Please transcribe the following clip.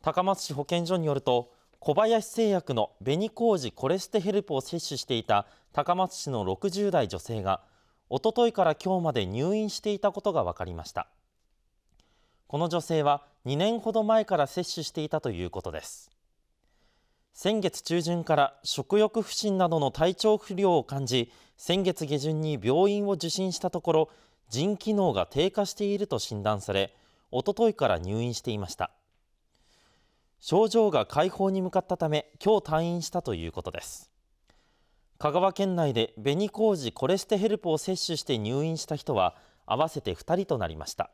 高松市保健所によると小林製薬の紅麹コレステヘルプを摂取していた高松市の60代女性がおとといから今日まで入院していたことが分かりましたこの女性は2年ほど前から摂取していたということです先月中旬から食欲不振などの体調不良を感じ先月下旬に病院を受診したところ腎機能が低下していると診断されおとといから入院していました症状が快方に向かったため今日退院したということです香川県内で紅麹コレステヘルプを摂取して入院した人は合わせて2人となりました